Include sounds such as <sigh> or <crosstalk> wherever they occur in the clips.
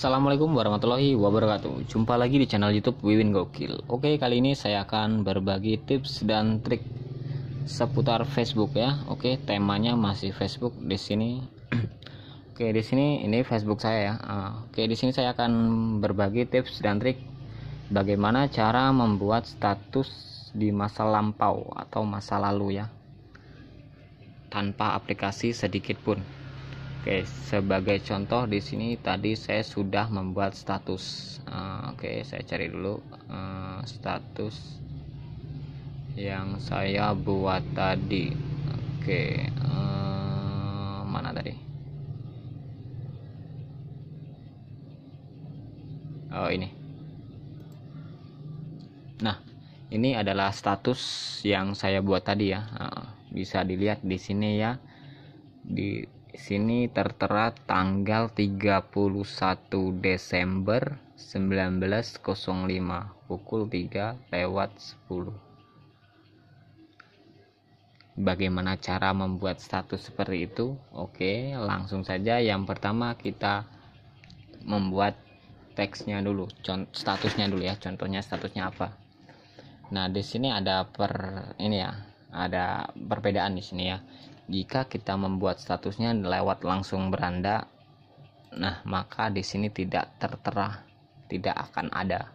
Assalamualaikum warahmatullahi wabarakatuh Jumpa lagi di channel youtube Wiwin Gokil Oke kali ini saya akan berbagi tips dan trik Seputar Facebook ya Oke temanya masih Facebook di sini <clears throat> Oke di sini ini Facebook saya ya ah, Oke di sini saya akan berbagi tips dan trik Bagaimana cara membuat status di masa lampau atau masa lalu ya Tanpa aplikasi sedikit pun Oke, sebagai contoh di sini tadi saya sudah membuat status. Ah, oke, saya cari dulu ah, status yang saya buat tadi. Oke, ah, mana tadi? Oh, ini. Nah, ini adalah status yang saya buat tadi ya. bisa dilihat di sini ya. Di sini tertera tanggal 31 Desember 1905 pukul 3 lewat 10 bagaimana cara membuat status seperti itu oke langsung saja yang pertama kita membuat teksnya dulu statusnya dulu ya contohnya statusnya apa nah di sini ada per ini ya ada perbedaan di sini ya jika kita membuat statusnya lewat langsung beranda nah maka di sini tidak tertera tidak akan ada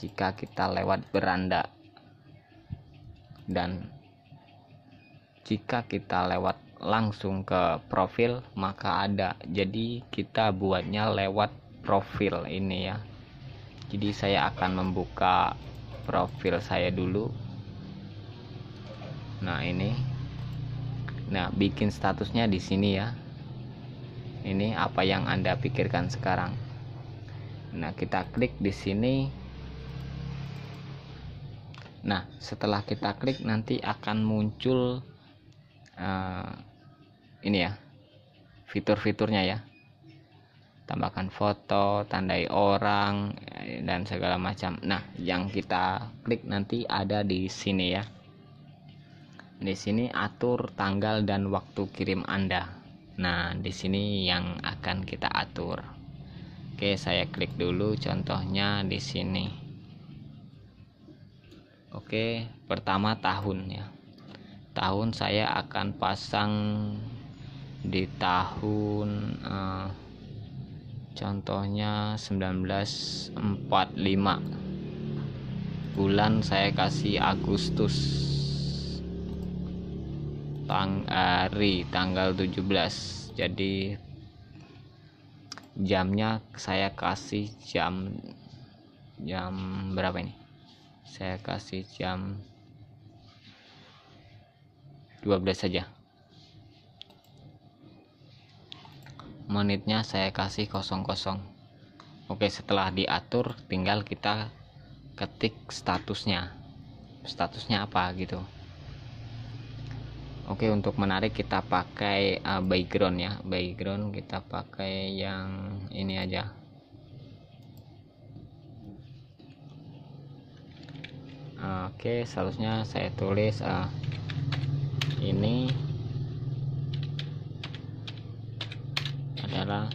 jika kita lewat beranda dan jika kita lewat langsung ke profil maka ada jadi kita buatnya lewat profil ini ya jadi saya akan membuka profil saya dulu nah ini nah bikin statusnya di sini ya ini apa yang anda pikirkan sekarang nah kita klik di sini nah setelah kita klik nanti akan muncul uh, ini ya fitur-fiturnya ya tambahkan foto tandai orang eh, dan segala macam nah yang kita klik nanti ada di sini ya di sini atur tanggal dan waktu kirim Anda. Nah, di sini yang akan kita atur. Oke, saya klik dulu contohnya di sini. Oke, pertama tahun ya. Tahun saya akan pasang di tahun eh, contohnya 1945 bulan saya kasih Agustus tang hari tanggal 17 jadi jamnya saya kasih jam jam berapa ini saya kasih jam 12 saja menitnya saya kasih 00 oke setelah diatur tinggal kita ketik statusnya statusnya apa gitu Oke untuk menarik kita pakai uh, background ya background kita pakai yang ini aja Oke seharusnya saya tulis uh, ini adalah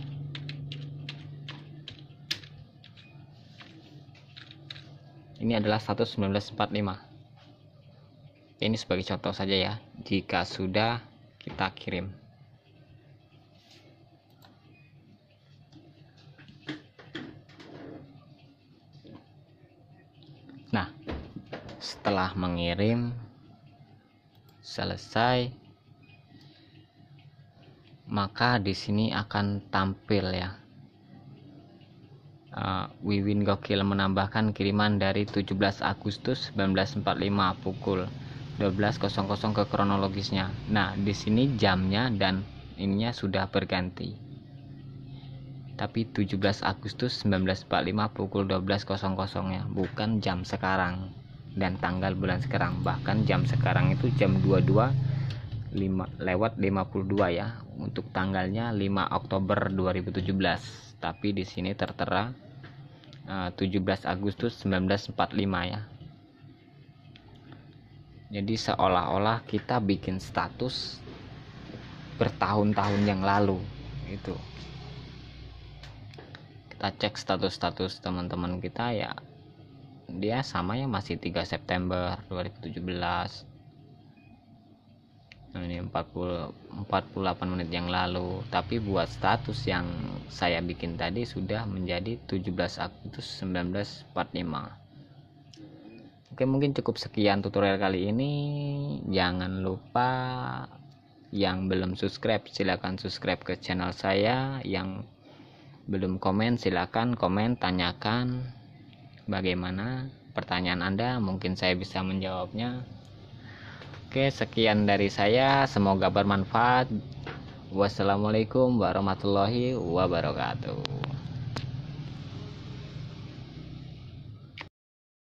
ini adalah 1945 ini sebagai contoh saja ya jika sudah kita kirim nah setelah mengirim selesai maka di sini akan tampil ya uh, Wiwin Gokil menambahkan kiriman dari 17 Agustus 1945 pukul 12.00 ke kronologisnya. Nah, di sini jamnya dan ininya sudah berganti. Tapi 17 Agustus 1945 pukul 12.00 ya, bukan jam sekarang dan tanggal bulan sekarang. Bahkan jam sekarang itu jam 22 5, lewat 52 ya untuk tanggalnya 5 Oktober 2017. Tapi di sini tertera 17 eh, Agustus 1945 ya jadi seolah-olah kita bikin status bertahun-tahun yang lalu itu kita cek status-status teman-teman kita ya dia sama ya masih 3 September 2017 nah, ini 40 48 menit yang lalu tapi buat status yang saya bikin tadi sudah menjadi 17 Agustus 1945 Oke, mungkin cukup sekian tutorial kali ini. Jangan lupa yang belum subscribe silahkan subscribe ke channel saya, yang belum komen silahkan komen tanyakan bagaimana pertanyaan Anda, mungkin saya bisa menjawabnya. Oke, sekian dari saya, semoga bermanfaat. Wassalamualaikum warahmatullahi wabarakatuh.